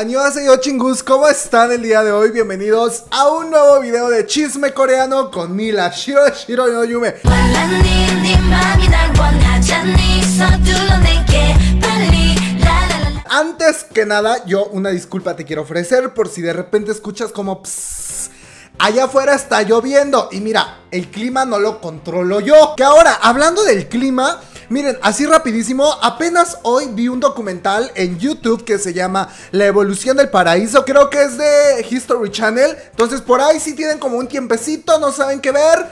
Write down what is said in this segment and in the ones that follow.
Annyeonghaseyo chingus, ¿cómo están el día de hoy? Bienvenidos a un nuevo video de chisme coreano con Mila Shiro Shiro no Yume Antes que nada, yo una disculpa te quiero ofrecer por si de repente escuchas como Allá afuera está lloviendo y mira, el clima no lo controlo yo. Que ahora, hablando del clima, Miren, así rapidísimo, apenas hoy vi un documental en YouTube que se llama La evolución del paraíso, creo que es de History Channel, entonces por ahí sí tienen como un tiempecito, no saben qué ver.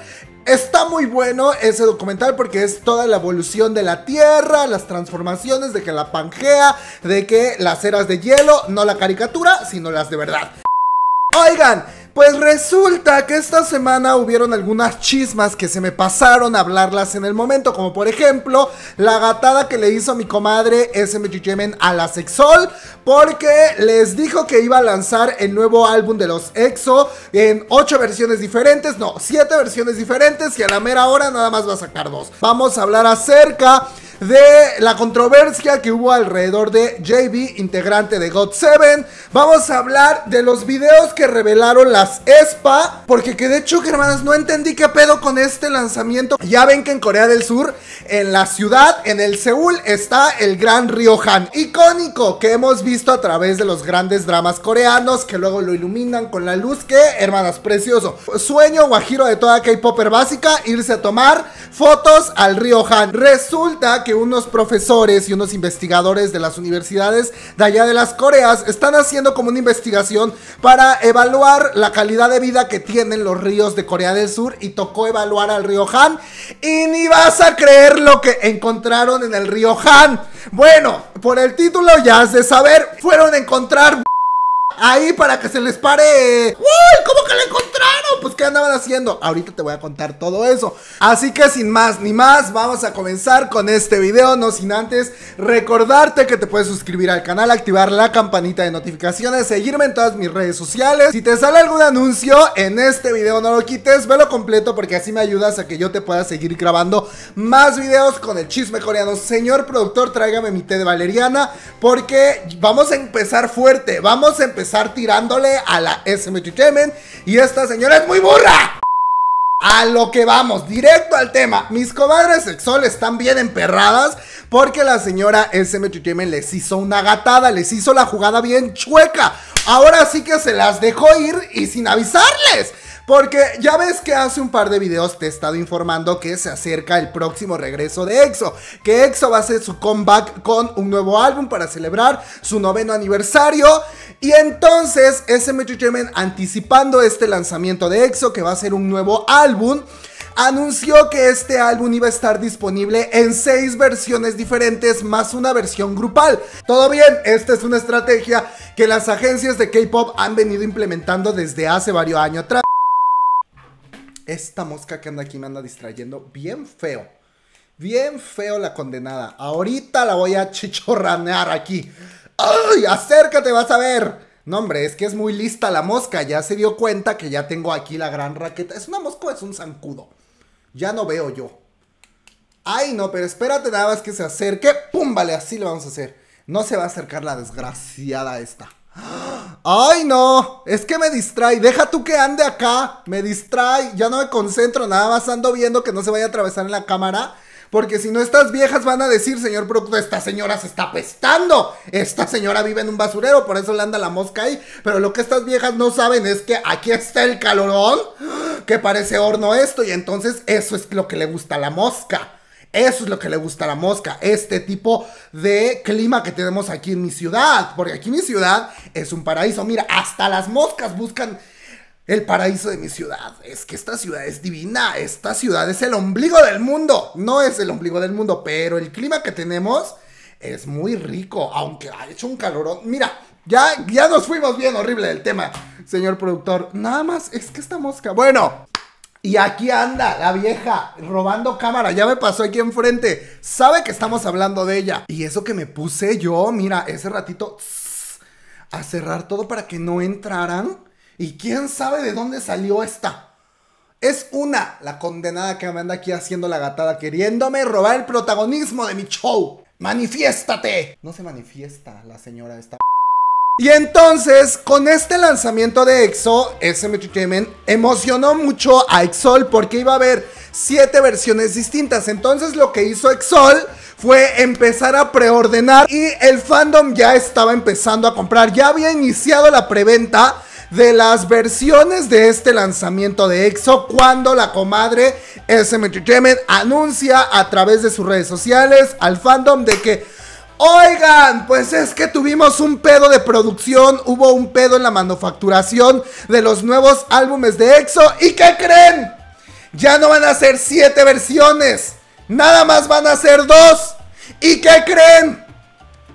Está muy bueno ese documental porque es toda la evolución de la Tierra, las transformaciones de que la Pangea, de que las eras de hielo, no la caricatura, sino las de verdad. Oigan, pues resulta que esta semana hubieron algunas chismas que se me pasaron a hablarlas en el momento, como por ejemplo la gatada que le hizo mi comadre SM a la Sexol, porque les dijo que iba a lanzar el nuevo álbum de los EXO en ocho versiones diferentes, no, siete versiones diferentes y a la mera hora nada más va a sacar dos. Vamos a hablar acerca de la controversia que hubo alrededor de JB, integrante de God 7. Vamos a hablar de los videos que revelaron las e SPA, porque que de hecho hermanas, no entendí qué pedo con este lanzamiento. Ya ven que en Corea del Sur, en la ciudad, en el Seúl, está el Gran Han, icónico que hemos visto a través de los grandes dramas coreanos, que luego lo iluminan con la luz que, hermanas, precioso. Sueño guajiro de toda K-Popper básica, irse a tomar fotos al Han, Resulta que que unos profesores y unos investigadores de las universidades de allá de las Coreas están haciendo como una investigación para evaluar la calidad de vida que tienen los ríos de Corea del Sur y tocó evaluar al río Han y ni vas a creer lo que encontraron en el río Han. Bueno, por el título ya has de saber, fueron a encontrar ahí para que se les pare. ¡Uy! ¿Cómo que la encontraron? Pues ¿qué andaban haciendo? Ahorita te voy a contar todo eso. Así que sin más ni más, vamos a comenzar con este video. No sin antes recordarte que te puedes suscribir al canal, activar la campanita de notificaciones, seguirme en todas mis redes sociales. Si te sale algún anuncio en este video, no lo quites, velo completo porque así me ayudas a que yo te pueda seguir grabando más videos con el chisme coreano. Señor productor, tráigame mi té de valeriana porque vamos a empezar fuerte. Vamos a empezar tirándole a la SM y esta señora es muy burra. A lo que vamos, directo al tema. Mis comadres sexuales están bien emperradas porque la señora SM les hizo una gatada, les hizo la jugada bien chueca. Ahora sí que se las dejó ir y sin avisarles. Porque ya ves que hace un par de videos te he estado informando que se acerca el próximo regreso de EXO. Que EXO va a hacer su comeback con un nuevo álbum para celebrar su noveno aniversario. Y entonces SM anticipando este lanzamiento de EXO que va a ser un nuevo álbum anunció que este álbum iba a estar disponible en seis versiones diferentes más una versión grupal. Todo bien, esta es una estrategia que las agencias de K-Pop han venido implementando desde hace varios años atrás. Esta mosca que anda aquí me anda distrayendo bien feo. Bien feo la condenada. Ahorita la voy a chichorranear aquí. ¡Ay! ¡Acércate, vas a ver! No, hombre, es que es muy lista la mosca. Ya se dio cuenta que ya tengo aquí la gran raqueta. ¿Es una mosca o es un zancudo? Ya no veo yo. Ay, no, pero espérate nada más que se acerque. ¡Pum! Vale, así lo vamos a hacer. No se va a acercar la desgraciada esta. ¡Ah! Ay, no, es que me distrae. Deja tú que ande acá. Me distrae. Ya no me concentro. Nada más ando viendo que no se vaya a atravesar en la cámara. Porque si no, estas viejas van a decir, señor productor, esta señora se está pestando. Esta señora vive en un basurero, por eso le anda la mosca ahí. Pero lo que estas viejas no saben es que aquí está el calorón, que parece horno esto. Y entonces eso es lo que le gusta a la mosca. Eso es lo que le gusta a la mosca, este tipo de clima que tenemos aquí en mi ciudad, porque aquí mi ciudad es un paraíso. Mira, hasta las moscas buscan el paraíso de mi ciudad. Es que esta ciudad es divina, esta ciudad es el ombligo del mundo. No es el ombligo del mundo, pero el clima que tenemos es muy rico, aunque ha hecho un calorón. Mira, ya, ya nos fuimos bien horrible del tema, señor productor. Nada más, es que esta mosca. Bueno, y aquí anda la vieja robando cámara. Ya me pasó aquí enfrente. Sabe que estamos hablando de ella. Y eso que me puse yo, mira, ese ratito a cerrar todo para que no entraran. Y quién sabe de dónde salió esta. Es una la condenada que me anda aquí haciendo la gatada, queriéndome robar el protagonismo de mi show. ¡Manifiéstate! No se manifiesta la señora esta. Y entonces, con este lanzamiento de EXO, SM Entertainment emocionó mucho a EXOL porque iba a haber siete versiones distintas. Entonces, lo que hizo EXOL fue empezar a preordenar y el fandom ya estaba empezando a comprar. Ya había iniciado la preventa de las versiones de este lanzamiento de EXO cuando la comadre SM Entertainment anuncia a través de sus redes sociales al fandom de que Oigan, pues es que tuvimos un pedo de producción, hubo un pedo en la manufacturación de los nuevos álbumes de EXO. ¿Y qué creen? Ya no van a ser siete versiones, nada más van a ser dos. ¿Y qué creen?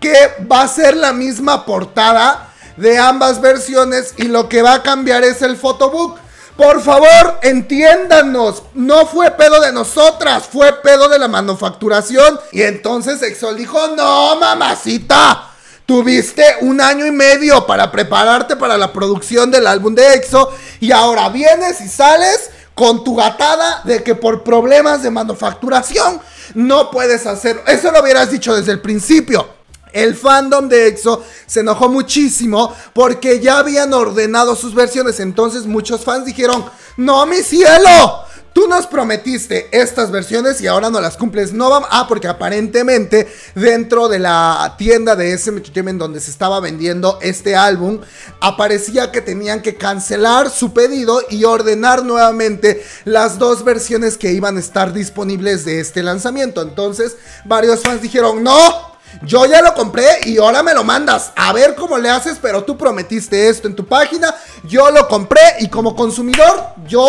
Que va a ser la misma portada de ambas versiones y lo que va a cambiar es el fotobook. Por favor, entiéndanos. No fue pedo de nosotras, fue pedo de la manufacturación. Y entonces EXO dijo, no, mamacita. Tuviste un año y medio para prepararte para la producción del álbum de EXO y ahora vienes y sales con tu gatada de que por problemas de manufacturación no puedes hacerlo. Eso lo hubieras dicho desde el principio. El fandom de EXO se enojó muchísimo porque ya habían ordenado sus versiones. Entonces muchos fans dijeron, no, mi cielo, Tú nos prometiste estas versiones y ahora no las cumples. No vamos. Ah, porque aparentemente dentro de la tienda de SM en donde se estaba vendiendo este álbum, aparecía que tenían que cancelar su pedido y ordenar nuevamente las dos versiones que iban a estar disponibles de este lanzamiento. Entonces, varios fans dijeron: ¡No! Yo ya lo compré y ahora me lo mandas. A ver cómo le haces, pero tú prometiste esto en tu página. Yo lo compré y como consumidor, yo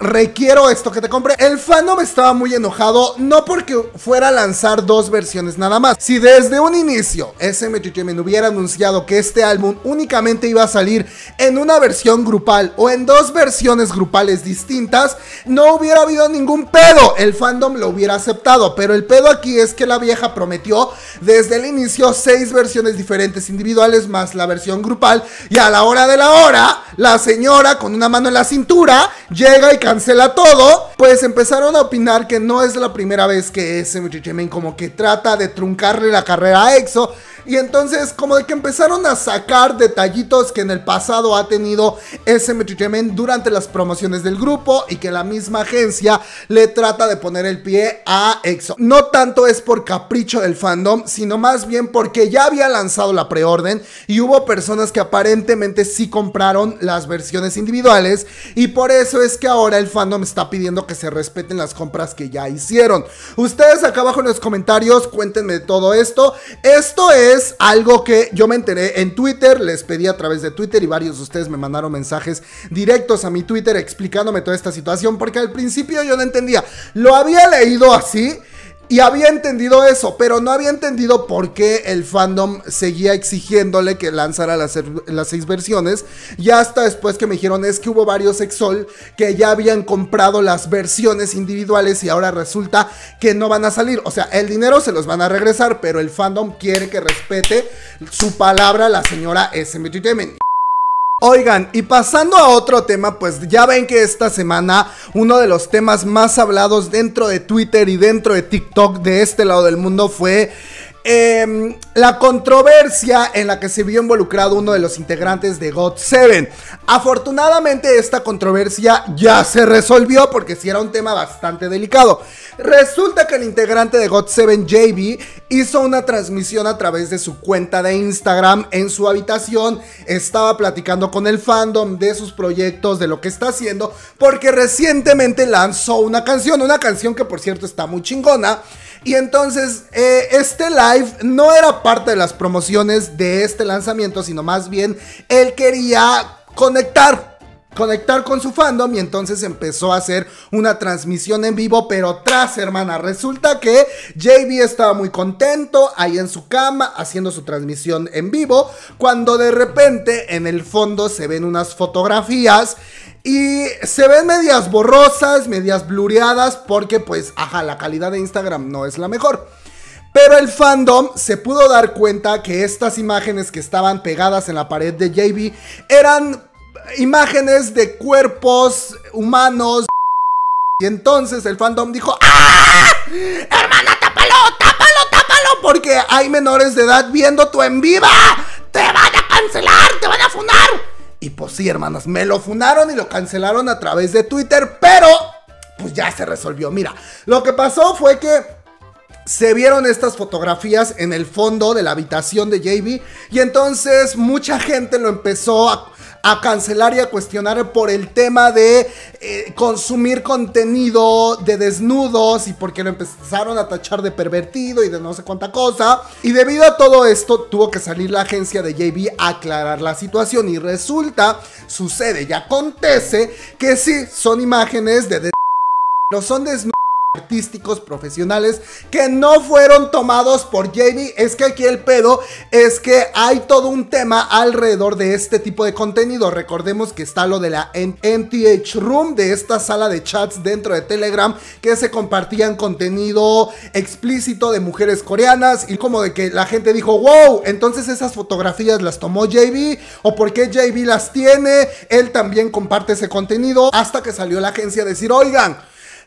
requiero esto que te compre. El fandom estaba muy enojado, no porque fuera a lanzar dos versiones nada más. Si desde un inicio SM hubiera anunciado que este álbum únicamente iba a salir en una versión grupal o en dos versiones grupales distintas, no hubiera habido ningún pedo. El fandom lo hubiera aceptado, pero el pedo aquí es que la vieja prometió desde el inicio seis versiones diferentes individuales más la versión grupal y a la hora de la hora, la señora con una mano en la cintura llega y cancela todo, pues empezaron a opinar que no es la primera vez que ese Main como que trata de truncarle la carrera a EXO y entonces como de que empezaron a sacar detallitos que en el pasado ha tenido SM durante las promociones del grupo y que la misma agencia le trata de poner el pie a EXO. No tanto es por capricho del fandom, sino más bien porque ya había lanzado la preorden y hubo personas que aparentemente sí compraron las versiones individuales y por eso es que ahora el fandom está pidiendo que se respeten las compras que ya hicieron. Ustedes acá abajo en los comentarios cuéntenme de todo esto. Esto es es algo que yo me enteré en Twitter, les pedí a través de Twitter y varios de ustedes me mandaron mensajes directos a mi Twitter explicándome toda esta situación porque al principio yo no entendía. Lo había leído así y había entendido eso, pero no había entendido por qué el fandom seguía exigiéndole que lanzara er, las, seis versiones. Y hasta después que me dijeron es que hubo varios Exol que ya habían comprado las versiones individuales y ahora resulta que no van a salir. O sea, el dinero se los van a regresar, pero el fandom quiere que respete su palabra la señora SM Oigan, y pasando a otro tema, pues ya ven que esta semana uno de los temas más hablados dentro de Twitter y dentro de TikTok de este lado del mundo fue eh, la controversia en la que se vio involucrado uno de los integrantes de God 7. Afortunadamente esta controversia ya se resolvió porque si era un tema bastante delicado. Resulta que el integrante de God 7 JB hizo una transmisión a través de su cuenta de Instagram en su habitación, estaba platicando con el fandom de sus proyectos, de lo que está haciendo, porque recientemente lanzó una canción, una canción que por cierto está muy chingona. Y entonces, eh, este live no era parte de las promociones de este lanzamiento, sino más bien él quería conectar. Conectar con su fandom y entonces empezó a hacer una transmisión en vivo, pero tras hermana, resulta que JB estaba muy contento ahí en su cama haciendo su transmisión en vivo, cuando de repente en el fondo se ven unas fotografías y se ven medias borrosas, medias blureadas, porque pues, ajá, la calidad de Instagram no es la mejor. Pero el fandom se pudo dar cuenta que estas imágenes que estaban pegadas en la pared de JB eran imágenes de cuerpos humanos. Y entonces el fandom dijo, ¡Ah! Hermana, tápalo, tápalo, tápalo, porque hay menores de edad viendo tu en viva. Te van a cancelar, te van a funar. Y pues sí, hermanos, me lo funaron y lo cancelaron a través de Twitter, pero pues ya se resolvió. Mira, lo que pasó fue que se vieron estas fotografías en el fondo de la habitación de JB y entonces mucha gente lo empezó a, cancelar y a cuestionar por el tema de eh, consumir contenido de desnudos y porque lo empezaron a tachar de pervertido y de no sé cuánta cosa. Y debido a todo esto tuvo que salir la agencia de JB a aclarar la situación y resulta, sucede y acontece que sí, son imágenes de... No son desnudos artísticos profesionales que no fueron tomados por JB Es que aquí el pedo es que hay todo un tema alrededor de este tipo de contenido. Recordemos que está lo de la MTH Room, de esta sala de chats dentro de Telegram, que se compartían contenido explícito de mujeres coreanas y como de que la gente dijo, wow, entonces esas fotografías las tomó JB o por qué JB las tiene, él también comparte ese contenido hasta que salió la agencia a decir, oigan,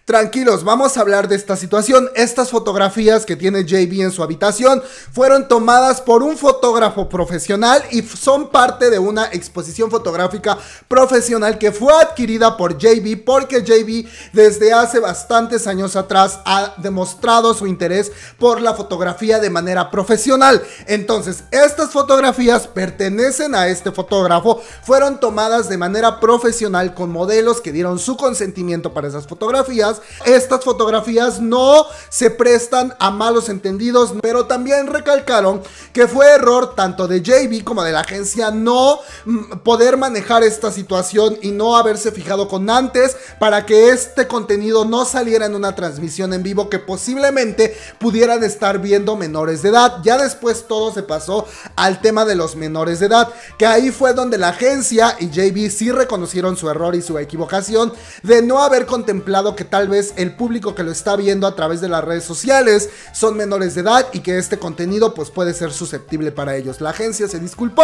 Tranquilos, vamos a hablar de esta situación. Estas fotografías que tiene JB en su habitación fueron tomadas por un fotógrafo profesional y son parte de una exposición fotográfica profesional que fue adquirida por JB porque JB desde hace bastantes años atrás ha demostrado su interés por la fotografía de manera profesional. Entonces, estas fotografías pertenecen a este fotógrafo, fueron tomadas de manera profesional con modelos que dieron su consentimiento para esas fotografías estas fotografías no se prestan a malos entendidos, pero también recalcaron que fue error tanto de JB como de la agencia no mm, poder manejar esta situación y no haberse fijado con antes para que este contenido no saliera en una transmisión en vivo que posiblemente pudieran estar viendo menores de edad. Ya después todo se pasó al tema de los menores de edad, que ahí fue donde la agencia y JB sí reconocieron su error y su equivocación de no haber contemplado que tal tal vez el público que lo está viendo a través de las redes sociales son menores de edad y que este contenido pues puede ser susceptible para ellos. La agencia se disculpó,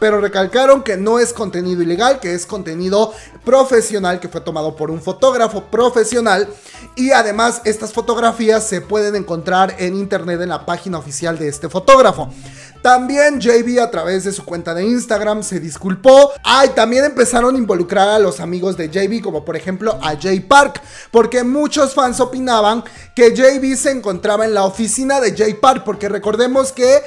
pero recalcaron que no es contenido ilegal, que es contenido profesional que fue tomado por un fotógrafo profesional y además estas fotografías se pueden encontrar en internet en la página oficial de este fotógrafo. También JB a través de su cuenta de Instagram se disculpó. Ah, también empezaron a involucrar a los amigos de JB, como por ejemplo a Jay Park, porque muchos fans opinaban que JB se encontraba en la oficina de Jay Park, porque recordemos que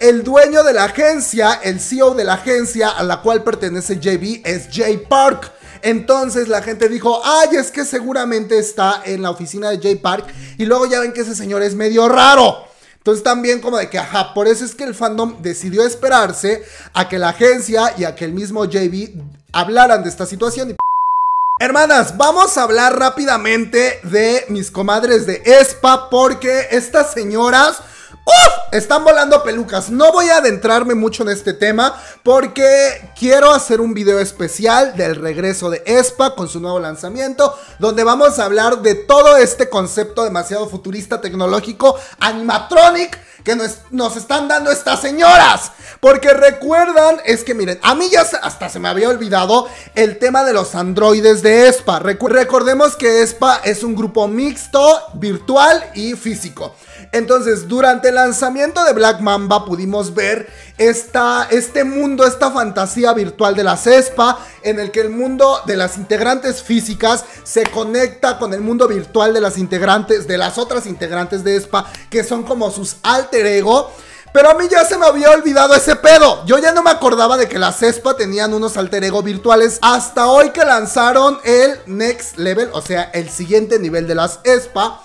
el dueño de la agencia, el CEO de la agencia a la cual pertenece JB es Jay Park. Entonces la gente dijo, ay, es que seguramente está en la oficina de Jay Park. Y luego ya ven que ese señor es medio raro. Entonces también como de que, ajá, por eso es que el fandom decidió esperarse a que la agencia y a que el mismo JB hablaran de esta situación. Hermanas, vamos a hablar rápidamente de mis comadres de ESPA porque estas señoras ¡Uf! Están volando pelucas. No voy a adentrarme mucho en este tema porque quiero hacer un video especial del regreso de ESPA con su nuevo lanzamiento, donde vamos a hablar de todo este concepto demasiado futurista, tecnológico, animatronic que nos, están dando estas señoras. Porque recuerdan, es que miren, a mí ya hasta se me había olvidado el tema de los androides de ESPA. recordemos que ESPA es un grupo mixto, virtual y físico. Entonces, durante el lanzamiento de Black Mamba pudimos ver esta, este mundo, esta fantasía virtual de las ESPA en el que el mundo de las integrantes físicas se conecta con el mundo virtual de las integrantes, de las otras integrantes de ESPA, que son como sus alter ego. Pero a mí ya se me había olvidado ese pedo. Yo ya no me acordaba de que las ESPA tenían unos alter ego virtuales hasta hoy que lanzaron el Next Level, o sea, el siguiente nivel de las ESPA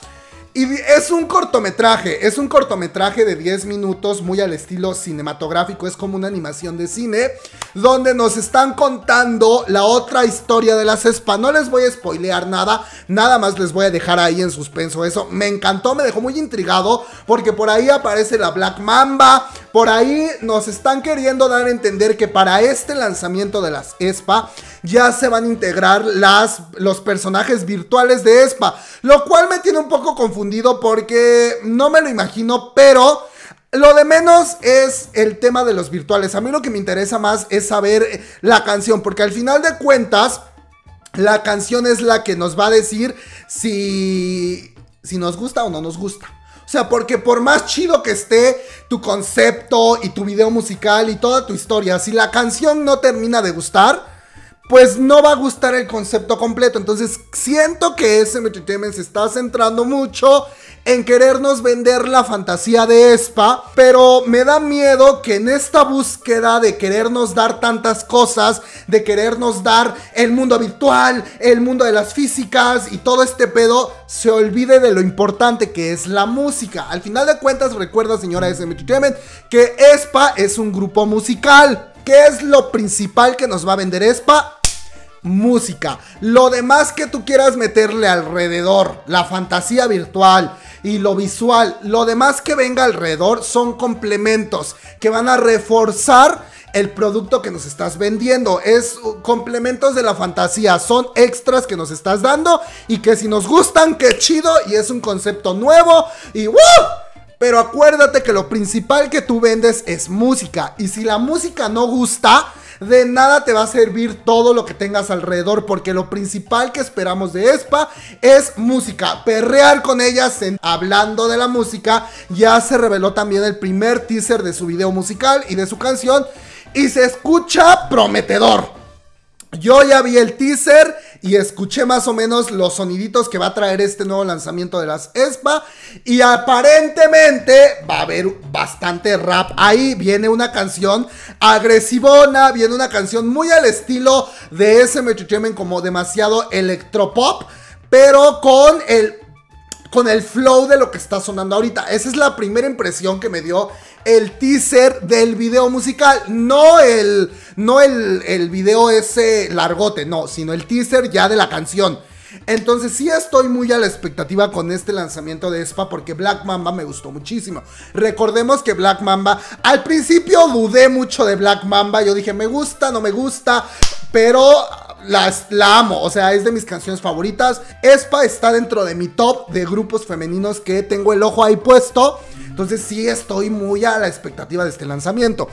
y es un cortometraje, es un cortometraje de 10 minutos muy al estilo cinematográfico, es como una animación de cine, donde nos están contando la otra historia de las es. No les voy a spoilear nada, nada más les voy a dejar ahí en suspenso eso. Me encantó, me dejó muy intrigado, porque por ahí aparece la Black Mamba, por ahí nos están queriendo dar a entender que para este lanzamiento de las ESPA ya se van a integrar las, los personajes virtuales de ESPA. Lo cual me tiene un poco confundido porque no me lo imagino, pero... Lo de menos es el tema de los virtuales. A mí lo que me interesa más es saber la canción, porque al final de cuentas, la canción es la que nos va a decir si nos gusta o no nos gusta. O sea, porque por más chido que esté tu concepto y tu video musical y toda tu historia, si la canción no termina de gustar, pues no va a gustar el concepto completo. Entonces siento que ese se está centrando mucho en querernos vender la fantasía de Espa, pero me da miedo que en esta búsqueda de querernos dar tantas cosas, de querernos dar el mundo virtual, el mundo de las físicas y todo este pedo, se olvide de lo importante que es la música. Al final de cuentas, recuerda señora SM Entertainment que Espa es un grupo musical. ¿Qué es lo principal que nos va a vender Espa? música, lo demás que tú quieras meterle alrededor, la fantasía virtual y lo visual, lo demás que venga alrededor son complementos que van a reforzar el producto que nos estás vendiendo. Es uh, complementos de la fantasía, son extras que nos estás dando y que si nos gustan, qué chido y es un concepto nuevo y Pero acuérdate que lo principal que tú vendes es música y si la música no gusta, de nada te va a servir todo lo que tengas alrededor, porque lo principal que esperamos de ESPA es música, perrear con ellas. hablando de la música, ya se reveló también el primer teaser de su video musical y de su canción, y se escucha prometedor. Yo ya vi el teaser y escuché más o menos los soniditos que va a traer este nuevo lanzamiento de las ESPA. Y aparentemente va a haber bastante rap ahí. Viene una canción agresivona, viene una canción muy al estilo de ese como demasiado electropop. Pero con el con el flow de lo que está sonando ahorita. Esa es la primera impresión que me dio el teaser del video musical. No el, no el, el video ese largote, no, sino el teaser ya de la canción. Entonces sí estoy muy a la expectativa con este lanzamiento de Espa porque Black Mamba me gustó muchísimo. Recordemos que Black Mamba, al principio dudé mucho de Black Mamba, yo dije me gusta, no me gusta, pero las, la amo, o sea, es de mis canciones favoritas. Espa está dentro de mi top de grupos femeninos que tengo el ojo ahí puesto. Entonces sí estoy muy a la expectativa de este lanzamiento.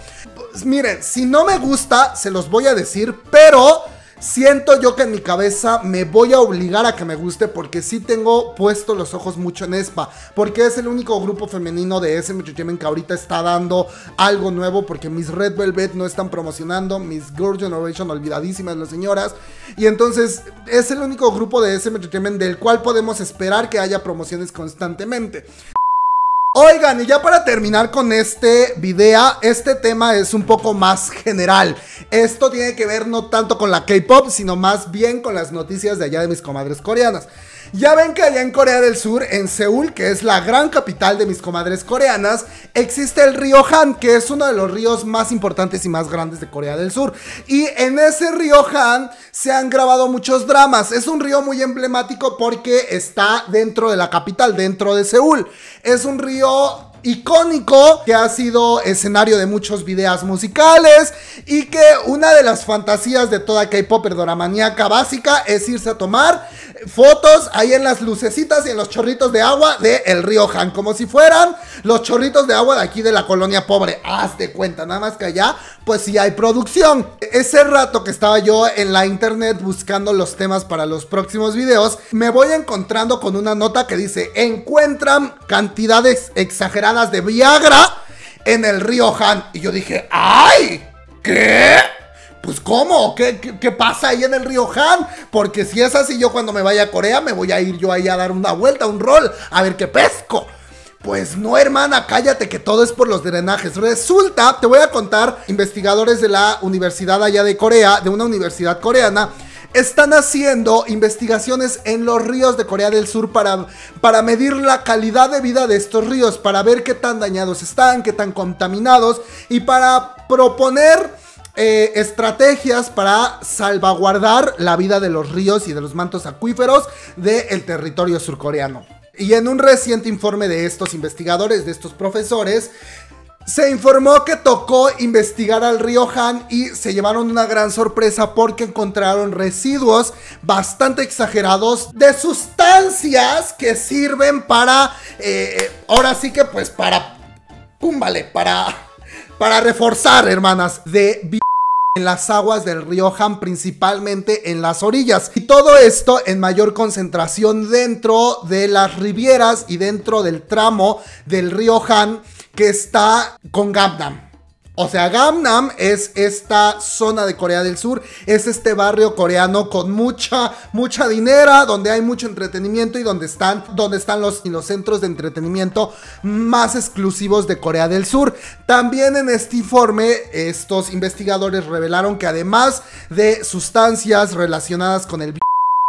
Pues, miren, si no me gusta, se los voy a decir, pero Siento yo que en mi cabeza me voy a obligar a que me guste porque sí tengo puesto los ojos mucho en Espa. Porque es el único grupo femenino de ese que ahorita está dando algo nuevo porque mis Red Velvet no están promocionando, mis Girl Generation olvidadísimas las señoras. Y entonces es el único grupo de ese del cual podemos esperar que haya promociones constantemente. Oigan, y ya para terminar con este video, este tema es un poco más general. Esto tiene que ver no tanto con la K-Pop, sino más bien con las noticias de allá de mis comadres coreanas. Ya ven que allá en Corea del Sur, en Seúl, que es la gran capital de mis comadres coreanas, existe el río Han, que es uno de los ríos más importantes y más grandes de Corea del Sur. Y en ese río Han se han grabado muchos dramas. Es un río muy emblemático porque está dentro de la capital, dentro de Seúl. Es un río icónico que ha sido escenario de muchos videos musicales y que una de las fantasías de toda K-Popper maníaca básica es irse a tomar fotos ahí en las lucecitas y en los chorritos de agua de El Río Han, como si fueran los chorritos de agua de aquí de la colonia pobre. Haz de cuenta, nada más que allá, pues si hay producción. Ese rato que estaba yo en la internet buscando los temas para los próximos videos, me voy encontrando con una nota que dice: encuentran cantidades exageradas de Viagra en el río Han. Y yo dije, ¡ay! ¿Qué? Pues ¿cómo? ¿Qué, pasa ahí en el río Han? Porque si es así, yo cuando me vaya a Corea me voy a ir yo ahí a dar una vuelta, un rol, a ver qué pesco. Pues no, hermana, cállate que todo es por los drenajes. Resulta, te voy a contar, investigadores de la universidad allá de Corea, de una universidad coreana, están haciendo investigaciones en los ríos de Corea del Sur para, para medir la calidad de vida de estos ríos, para ver qué tan dañados están, qué tan contaminados y para proponer... Eh, estrategias para salvaguardar la vida de los ríos y de los mantos acuíferos del territorio surcoreano. Y en un reciente informe de estos investigadores, de estos profesores, se informó que tocó investigar al río Han y se llevaron una gran sorpresa porque encontraron residuos bastante exagerados de sustancias que sirven para, eh, eh, ahora sí que pues para, púmbale, para, para reforzar, hermanas, de en las aguas del río Han, principalmente en las orillas. Y todo esto en mayor concentración dentro de las rivieras y dentro del tramo del río Han que está con Gamnam O sea, Gamnam es esta zona de Corea del Sur, es este barrio coreano con mucha, mucha dinero, donde hay mucho entretenimiento y donde están, donde están los, los centros de entretenimiento más exclusivos de Corea del Sur. También en este informe, estos investigadores revelaron que además de sustancias relacionadas con el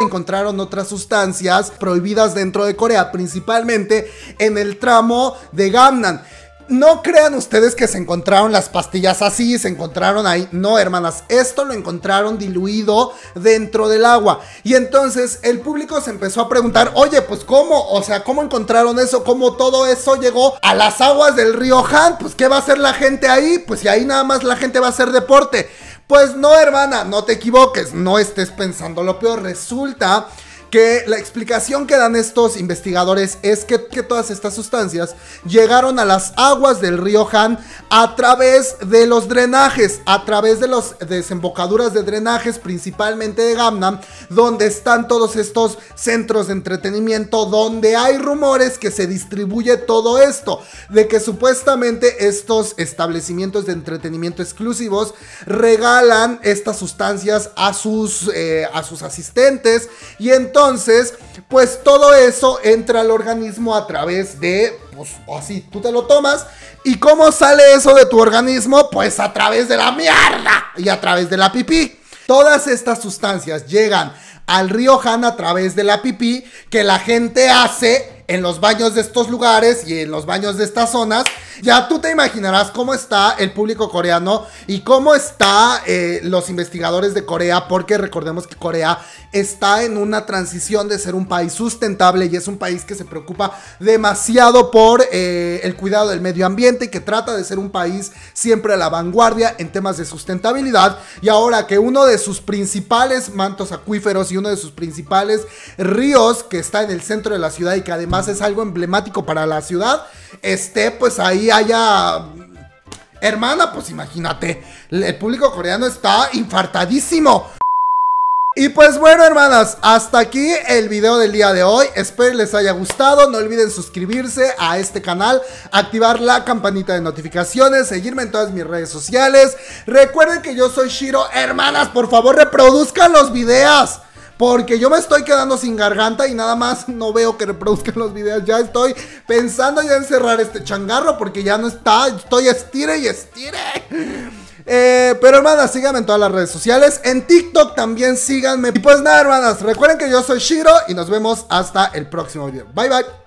encontraron otras sustancias prohibidas dentro de Corea, principalmente en el tramo de Gamnam no crean ustedes que se encontraron las pastillas así, se encontraron ahí. No, hermanas, esto lo encontraron diluido dentro del agua. Y entonces el público se empezó a preguntar, oye, pues cómo, o sea, cómo encontraron eso, cómo todo eso llegó a las aguas del río Han. Pues qué va a hacer la gente ahí, pues si ahí nada más la gente va a hacer deporte. Pues no, hermana, no te equivoques, no estés pensando lo peor. Resulta que la explicación que dan estos investigadores es que, todas estas sustancias llegaron a las aguas del río Han a través de los drenajes, a través de las desembocaduras de drenajes, principalmente de Gamnam, donde están todos estos centros de entretenimiento, donde hay rumores que se distribuye todo esto, de que supuestamente estos establecimientos de entretenimiento exclusivos regalan estas sustancias a sus, eh, a sus asistentes y entonces entonces, pues todo eso entra al organismo a través de, pues así, tú te lo tomas. ¿Y cómo sale eso de tu organismo? Pues a través de la mierda y a través de la pipí. Todas estas sustancias llegan al río Han a través de la pipí que la gente hace en los baños de estos lugares y en los baños de estas zonas, ya tú te imaginarás cómo está el público coreano y cómo está eh, los investigadores de Corea, porque recordemos que Corea está en una transición de ser un país sustentable y es un país que se preocupa demasiado por eh, el cuidado del medio ambiente y que trata de ser un país siempre a la vanguardia en temas de sustentabilidad. Y ahora que uno de sus principales mantos acuíferos y uno de sus principales ríos que está en el centro de la ciudad y que además es algo emblemático para la ciudad, Este, pues ahí haya... Hermana, pues imagínate, el público coreano está infartadísimo. Y pues bueno, hermanas, hasta aquí el video del día de hoy. Espero les haya gustado. No olviden suscribirse a este canal, activar la campanita de notificaciones, seguirme en todas mis redes sociales. Recuerden que yo soy Shiro. Hermanas, por favor, reproduzcan los videos. Porque yo me estoy quedando sin garganta y nada más no veo que reproduzcan los videos. Ya estoy pensando ya en cerrar este changarro porque ya no está. Estoy estire y estire. Eh, pero hermanas, síganme en todas las redes sociales. En TikTok también síganme. Y pues nada, hermanas, recuerden que yo soy Shiro y nos vemos hasta el próximo video. Bye bye.